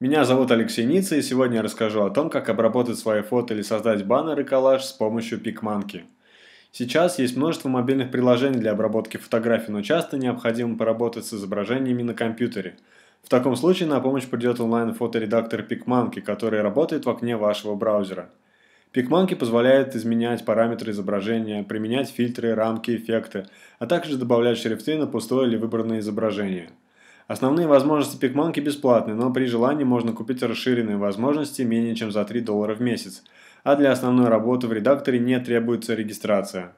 Меня зовут Алексей Ница и сегодня я расскажу о том, как обработать свои фото или создать баннер и коллаж с помощью пикманки. Сейчас есть множество мобильных приложений для обработки фотографий, но часто необходимо поработать с изображениями на компьютере. В таком случае на помощь придет онлайн-фоторедактор PicMonkey, который работает в окне вашего браузера. PicMonkey позволяет изменять параметры изображения, применять фильтры, рамки, эффекты, а также добавлять шрифты на пустое или выбранное изображение – Основные возможности пикманки бесплатны, но при желании можно купить расширенные возможности менее чем за 3 доллара в месяц. А для основной работы в редакторе не требуется регистрация.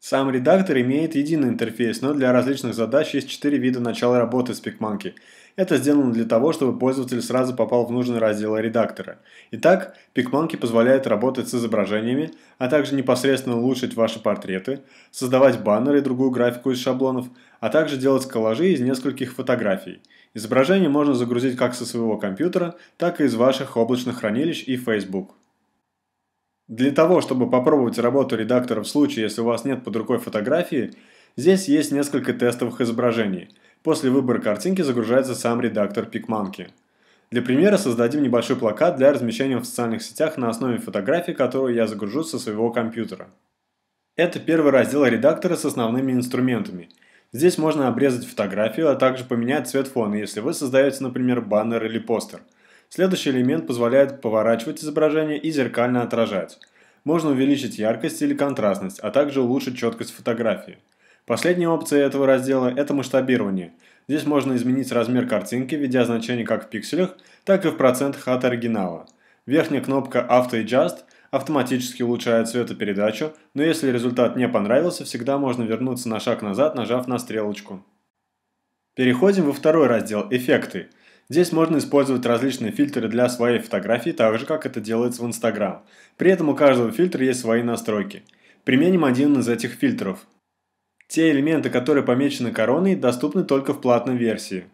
Сам редактор имеет единый интерфейс, но для различных задач есть четыре вида начала работы с Пикманки. Это сделано для того, чтобы пользователь сразу попал в нужный раздел редактора. Итак, PicMonkey позволяет работать с изображениями, а также непосредственно улучшить ваши портреты, создавать баннеры и другую графику из шаблонов, а также делать коллажи из нескольких фотографий. Изображение можно загрузить как со своего компьютера, так и из ваших облачных хранилищ и Facebook. Для того, чтобы попробовать работу редактора в случае, если у вас нет под рукой фотографии, здесь есть несколько тестовых изображений – После выбора картинки загружается сам редактор PicMonkey. Для примера создадим небольшой плакат для размещения в социальных сетях на основе фотографии, которую я загружу со своего компьютера. Это первый раздел редактора с основными инструментами. Здесь можно обрезать фотографию, а также поменять цвет фона, если вы создаете, например, баннер или постер. Следующий элемент позволяет поворачивать изображение и зеркально отражать. Можно увеличить яркость или контрастность, а также улучшить четкость фотографии – Последняя опция этого раздела – это масштабирование. Здесь можно изменить размер картинки, введя значение как в пикселях, так и в процентах от оригинала. Верхняя кнопка Auto Adjust автоматически улучшает цветопередачу, но если результат не понравился, всегда можно вернуться на шаг назад, нажав на стрелочку. Переходим во второй раздел «Эффекты». Здесь можно использовать различные фильтры для своей фотографии, так же, как это делается в Instagram. При этом у каждого фильтра есть свои настройки. Применим один из этих фильтров – те элементы, которые помечены короной, доступны только в платной версии.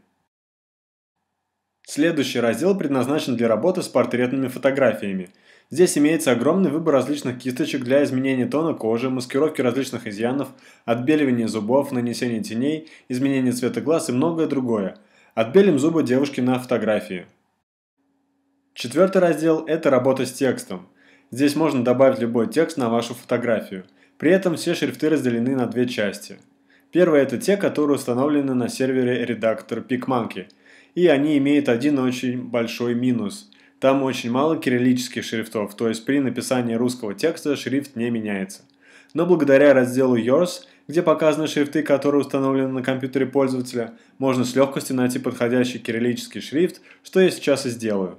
Следующий раздел предназначен для работы с портретными фотографиями. Здесь имеется огромный выбор различных кисточек для изменения тона кожи, маскировки различных изъянов, отбеливания зубов, нанесения теней, изменения цвета глаз и многое другое. Отбелим зубы девушки на фотографии. Четвертый раздел – это работа с текстом. Здесь можно добавить любой текст на вашу фотографию – при этом все шрифты разделены на две части. Первая – это те, которые установлены на сервере редактор PicMonkey, и они имеют один очень большой минус. Там очень мало кириллических шрифтов, то есть при написании русского текста шрифт не меняется. Но благодаря разделу Yours, где показаны шрифты, которые установлены на компьютере пользователя, можно с легкостью найти подходящий кириллический шрифт, что я сейчас и сделаю.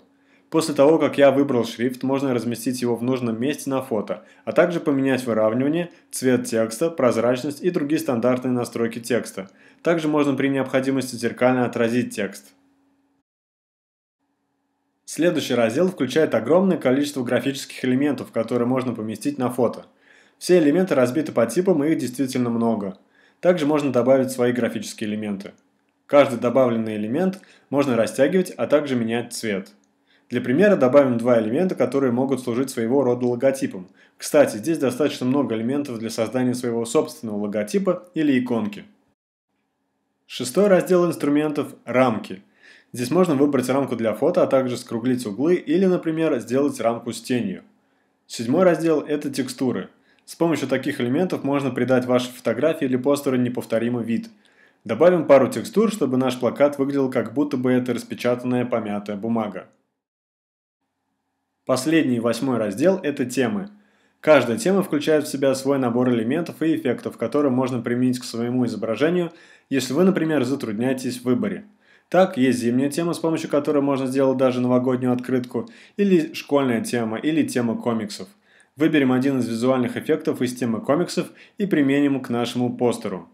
После того, как я выбрал шрифт, можно разместить его в нужном месте на фото, а также поменять выравнивание, цвет текста, прозрачность и другие стандартные настройки текста. Также можно при необходимости зеркально отразить текст. Следующий раздел включает огромное количество графических элементов, которые можно поместить на фото. Все элементы разбиты по типам и их действительно много. Также можно добавить свои графические элементы. Каждый добавленный элемент можно растягивать, а также менять цвет. Для примера добавим два элемента, которые могут служить своего рода логотипом. Кстати, здесь достаточно много элементов для создания своего собственного логотипа или иконки. Шестой раздел инструментов – рамки. Здесь можно выбрать рамку для фото, а также скруглить углы или, например, сделать рамку с тенью. Седьмой раздел – это текстуры. С помощью таких элементов можно придать вашей фотографии или постеру неповторимый вид. Добавим пару текстур, чтобы наш плакат выглядел как будто бы это распечатанная помятая бумага. Последний, восьмой раздел – это темы. Каждая тема включает в себя свой набор элементов и эффектов, которые можно применить к своему изображению, если вы, например, затрудняетесь в выборе. Так, есть зимняя тема, с помощью которой можно сделать даже новогоднюю открытку, или школьная тема, или тема комиксов. Выберем один из визуальных эффектов из темы комиксов и применим к нашему постеру.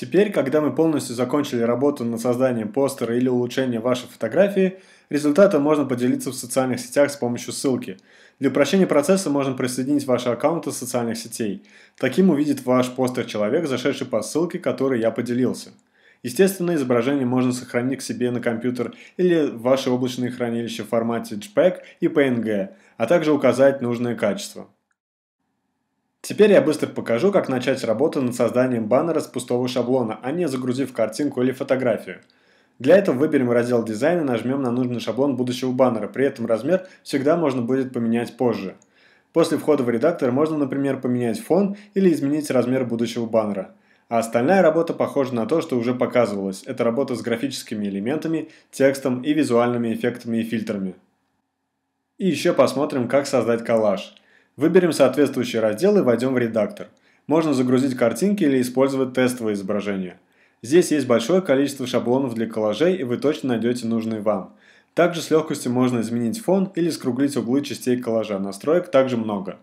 Теперь, когда мы полностью закончили работу над созданием постера или улучшением вашей фотографии, результаты можно поделиться в социальных сетях с помощью ссылки. Для упрощения процесса можно присоединить ваши аккаунты социальных сетей. Таким увидит ваш постер человек, зашедший по ссылке, которой я поделился. Естественно, изображение можно сохранить к себе на компьютер или в ваше облачное хранилище в формате JPEG и PNG, а также указать нужное качество. Теперь я быстро покажу, как начать работу над созданием баннера с пустого шаблона, а не загрузив картинку или фотографию. Для этого выберем раздел дизайна и нажмем на нужный шаблон будущего баннера, при этом размер всегда можно будет поменять позже. После входа в редактор можно, например, поменять фон или изменить размер будущего баннера. А остальная работа похожа на то, что уже показывалось. Это работа с графическими элементами, текстом и визуальными эффектами и фильтрами. И еще посмотрим, как создать коллаж – Выберем соответствующий раздел и войдем в редактор. Можно загрузить картинки или использовать тестовые изображения. Здесь есть большое количество шаблонов для коллажей, и вы точно найдете нужный вам. Также с легкостью можно изменить фон или скруглить углы частей коллажа, настроек также много.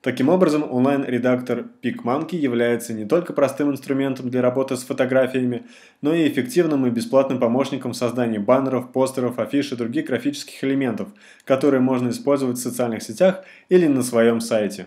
Таким образом, онлайн-редактор PicMonkey является не только простым инструментом для работы с фотографиями, но и эффективным и бесплатным помощником в создании баннеров, постеров, афиш и других графических элементов, которые можно использовать в социальных сетях или на своем сайте.